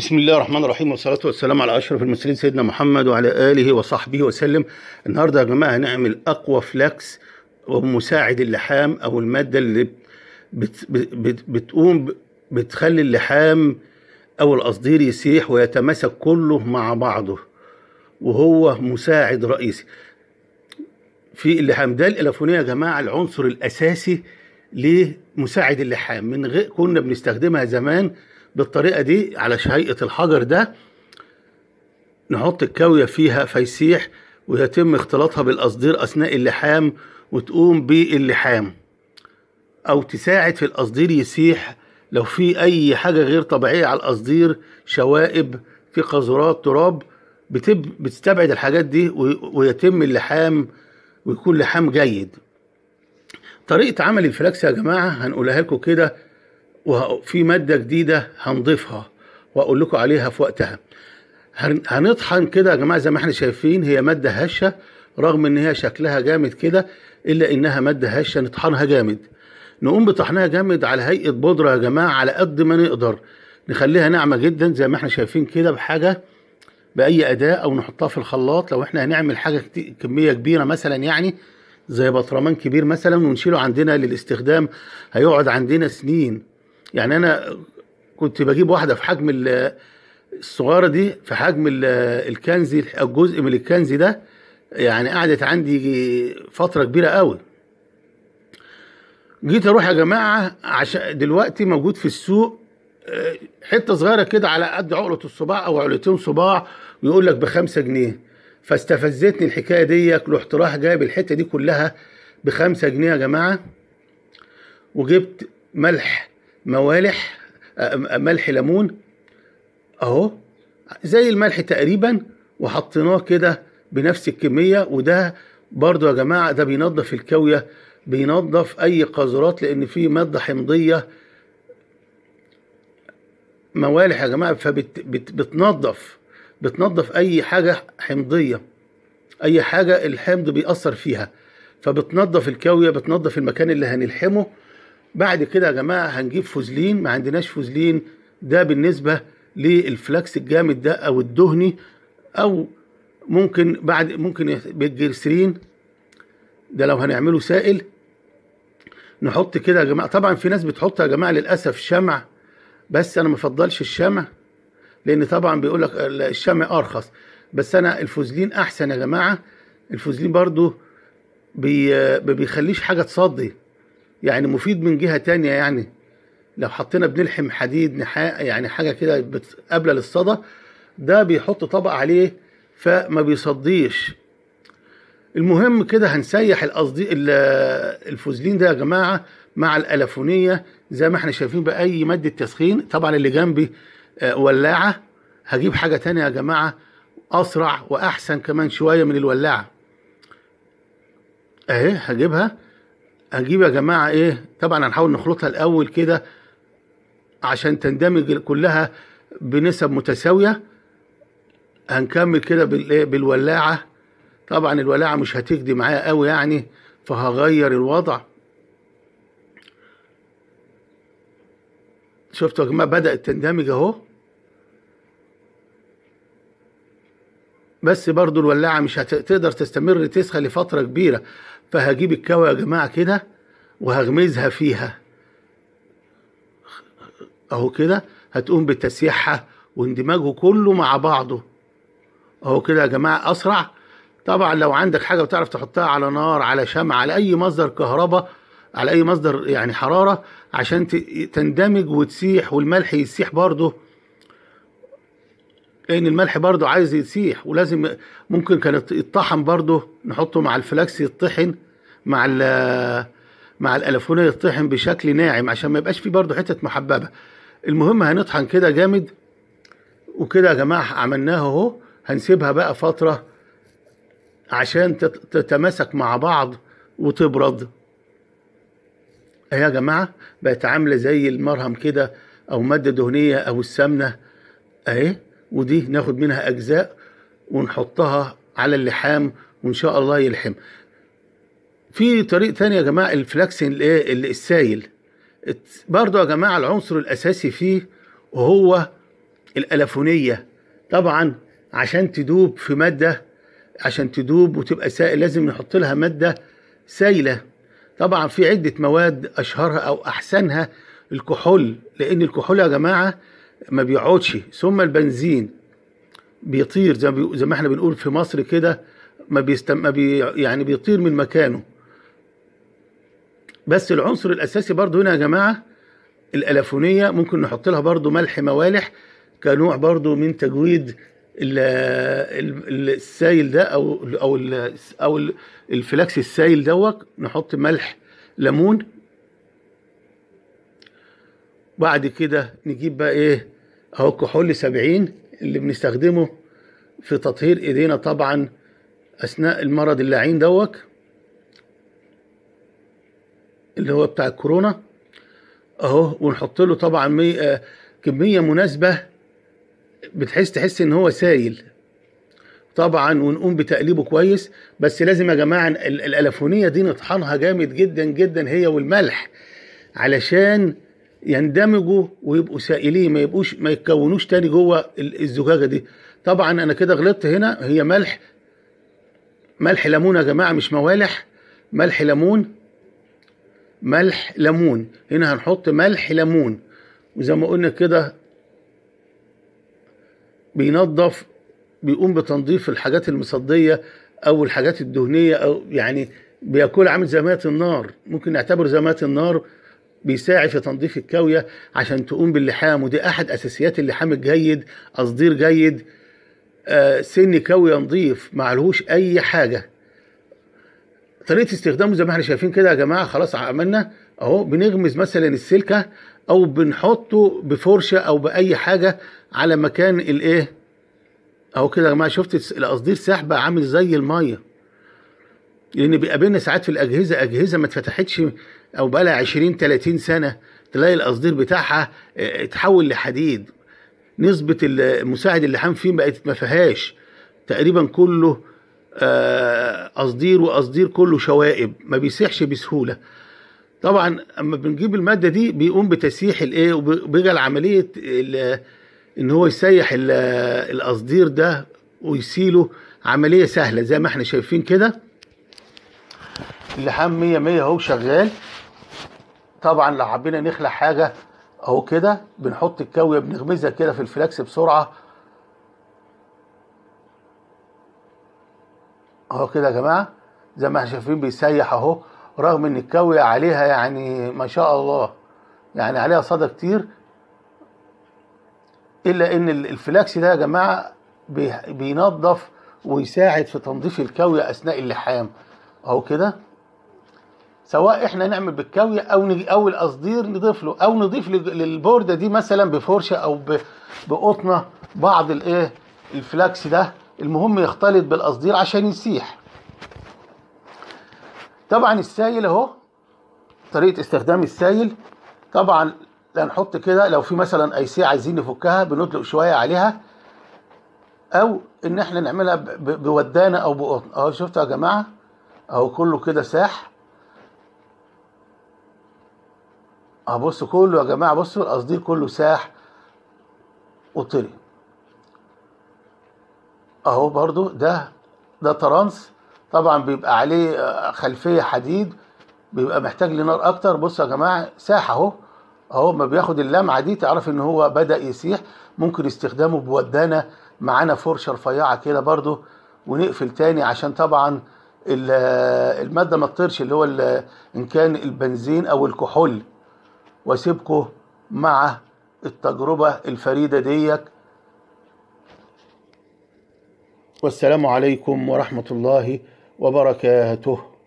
بسم الله الرحمن الرحيم والصلاة والسلام على أشرف المرسلين سيدنا محمد وعلى آله وصحبه وسلم النهاردة يا جماعة هنعمل أقوى فلاكس ومساعد اللحام أو المادة اللي بت بت بتقوم بتخلي اللحام أو القصدير يسيح ويتماسك كله مع بعضه وهو مساعد رئيسي في اللحام ده الإلفونية يا جماعة العنصر الأساسي لمساعد اللحام من غير كنا بنستخدمها زمان بالطريقة دي على هيئة الحجر ده نحط الكاوية فيها فيسيح ويتم اختلاطها بالقصدير أثناء اللحام وتقوم باللحام أو تساعد في القصدير يسيح لو في أي حاجة غير طبيعية على القصدير شوائب في قذرات تراب بتب بتستبعد الحاجات دي ويتم اللحام ويكون لحام جيد طريقة عمل الفلاكس يا جماعة هنقولها لكم كده وفي ماده جديده هنضيفها واقول لكم عليها في وقتها هنطحن كده يا جماعه زي ما احنا شايفين هي ماده هشه رغم ان هي شكلها جامد كده الا انها ماده هشه نطحنها جامد نقوم بطحنها جامد على هيئه بودره يا جماعه على قد ما نقدر نخليها ناعمه جدا زي ما احنا شايفين كده بحاجه باي اداه او نحطها في الخلاط لو احنا هنعمل حاجه كميه كبيره مثلا يعني زي بطرمان كبير مثلا ونشيله عندنا للاستخدام هيقعد عندنا سنين يعني انا كنت بجيب واحده في حجم الصغيره دي في حجم الكنزي الجزء من الكنزي ده يعني قعدت عندي فتره كبيره قوي جيت اروح يا جماعه عشان دلوقتي موجود في السوق آه، حته صغيره كده على قد عقله الصباع او عقلتين صباع ويقول لك بخمسة جنيه فاستفزتني الحكايه دي رحت راح جايب الحته دي كلها بخمسة جنيه يا جماعه وجبت ملح موالح ملح ليمون اهو زي الملح تقريبا وحطيناه كده بنفس الكميه وده برضو يا جماعه ده بينظف الكاويه بينظف اي قذرات لان في ماده حمضيه موالح يا جماعه فبتنظف بتنظف اي حاجه حمضيه اي حاجه الحمض بيأثر فيها فبتنظف الكاويه بتنظف المكان اللي هنلحمه بعد كده يا جماعه هنجيب فوزلين ما عندناش فوزلين ده بالنسبه للفلاكس الجامد ده او الدهني او ممكن بعد ممكن بالجرسرين ده لو هنعمله سائل نحط كده يا جماعه طبعا في ناس بتحط يا جماعه للاسف شمع بس انا ما افضلش الشمع لان طبعا بيقول لك الشمع ارخص بس انا الفوزلين احسن يا جماعه الفوزلين برضو بي بيخليش حاجه تصدي يعني مفيد من جهة تانية يعني لو حطينا بنلحم حديد نحاء يعني حاجة كده قابلة للصدى ده بيحط طبق عليه فما بيصديش المهم كده هنسيح القصدي الفوزلين ده يا جماعة مع الألفونية زي ما احنا شايفين بأي مادة تسخين طبعا اللي جنبي آه، ولاعة هجيب حاجة تانية يا جماعة أسرع وأحسن كمان شوية من الولاعة أهي هجيبها هجيب يا جماعة ايه طبعا هنحاول نخلطها الاول كده عشان تندمج كلها بنسب متساوية هنكمل كده إيه؟ بالولاعة طبعا الولاعة مش هتجدي معايا قوي يعني فهغير الوضع شفتوا يا جماعة بدأت تندمج اهو بس برضو الولاعة مش هتقدر تستمر تسخن لفترة كبيرة فهجيب الكوى يا جماعة كده وهغمزها فيها اهو كده هتقوم بتسييحها واندماجه كله مع بعضه اهو كده يا جماعة اسرع طبعا لو عندك حاجة وتعرف تحطها على نار على شمع على اي مصدر كهرباء على اي مصدر يعني حرارة عشان تندمج وتسيح والملح يسيح برضه لان الملح برضو عايز يسيح ولازم ممكن كان يتطحن برضو نحطه مع الفلاكس يتطحن مع مع الالفونه يتطحن بشكل ناعم عشان ما يبقاش فيه برضو حته محببه المهم هنطحن كده جامد وكده يا جماعه عملناها اهو هنسيبها بقى فتره عشان تتماسك مع بعض وتبرد اهي يا جماعه بقت عامله زي المرهم كده او ماده دهنيه او السمنه اهي ودي ناخد منها أجزاء ونحطها على اللحام وإن شاء الله يلحم في طريق ثاني يا جماعة الفلاكسين السايل برضو يا جماعة العنصر الأساسي فيه هو الألفونية طبعا عشان تدوب في مادة عشان تدوب وتبقى سائل لازم نحط لها مادة سايلة طبعا في عدة مواد أشهرها أو أحسنها الكحول لأن الكحول يا جماعة ما بيقعدش ثم البنزين بيطير زي ما, زي ما احنا بنقول في مصر كده ما بيستم ما بي يعني بيطير من مكانه بس العنصر الاساسي برضو هنا يا جماعه الالافونيه ممكن نحط لها برضو ملح موالح كنوع برضو من تجويد السائل ده او او او الفلاكس السائل دوت نحط ملح ليمون بعد كده نجيب بقى ايه اهو كحول 70 اللي بنستخدمه في تطهير ايدينا طبعا اثناء المرض اللعين دوت اللي هو بتاع الكورونا اهو ونحط له طبعا مية كميه مناسبه بتحس تحس ان هو سايل طبعا ونقوم بتقليبه كويس بس لازم يا جماعه الالفونيه دي نطحنها جامد جدا جدا هي والملح علشان يندمجوا ويبقوا سائلين ما يبقوش ما يتكونوش تاني جوه الزجاجه دي طبعا انا كده غلطت هنا هي ملح ملح ليمون يا جماعه مش موالح ملح ليمون ملح ليمون هنا هنحط ملح ليمون وزي ما قلنا كده بينظف بيقوم بتنظيف الحاجات المصديه او الحاجات الدهنيه او يعني بياكل عامل زي ميه النار ممكن نعتبر زي ميه النار بيساعد في تنظيف الكاوية عشان تقوم باللحام ودي أحد أساسيات اللحام الجيد قصدير جيد آه سن كاوية نظيف معلهوش أي حاجة طريقة استخدامه زي ما احنا شايفين كده يا جماعة خلاص عملنا أهو بنغمز مثلا السلكة أو بنحطه بفرشة أو بأي حاجة على مكان الإيه أهو كده يا جماعة شفت القصدير ساحبة عامل زي المية لان بيقابلنا ساعات في الاجهزه اجهزه ما اتفتحتش او بقى لها 20 30 سنه تلاقي القصدير بتاعها آه، اتحول لحديد نسبه المساعد اللحام فيه بقت ما فيهاش تقريبا كله قصدير آه، وقصدير كله شوائب ما بيسيحش بسهوله طبعا اما بنجيب الماده دي بيقوم بتسييح الايه وبيجي عمليه ان هو يسيح القصدير ده ويسيله عمليه سهله زي ما احنا شايفين كده اللحام مية مية اهو شغال طبعا لو حبينا نخلع حاجة اهو كده بنحط الكاوية بنغمزها كده في الفلاكس بسرعة اهو كده يا جماعة زي ما احنا شايفين بيسيح اهو رغم ان الكاوية عليها يعني ما شاء الله يعني عليها صدى كتير الا ان الفلاكس ده يا جماعة بينظف ويساعد في تنظيف الكاوية اثناء اللحام اهو كده سواء احنا نعمل بالكاويه او او القصدير نضيف له او نضيف للبورده دي مثلا بفرشه او بقطنه بعض الايه الفلاكس ده المهم يختلط بالقصدير عشان يسيح طبعا السايل اهو طريقه استخدام السايل طبعا هنحط كده لو في مثلا سي عايزين نفكها بنطلق شويه عليها او ان احنا نعملها بودانه او بقطن اهو شفتوا يا جماعه اهو كله كده ساح اه بصوا كله يا جماعه بصوا القصدير كله ساح وطري اهو برضو ده ده ترانس طبعا بيبقى عليه آه، خلفيه حديد بيبقى محتاج لنار اكتر بصوا يا جماعه ساح اهو اهو ما بياخد اللمعه دي تعرف ان هو بدا يسيح ممكن استخدامه بودانه معانا فرشه رفيعه كده برضو ونقفل تاني عشان طبعا آه، الماده ما تطيرش اللي هو ان كان البنزين او الكحول واسيبكم مع التجربة الفريدة ديك والسلام عليكم ورحمة الله وبركاته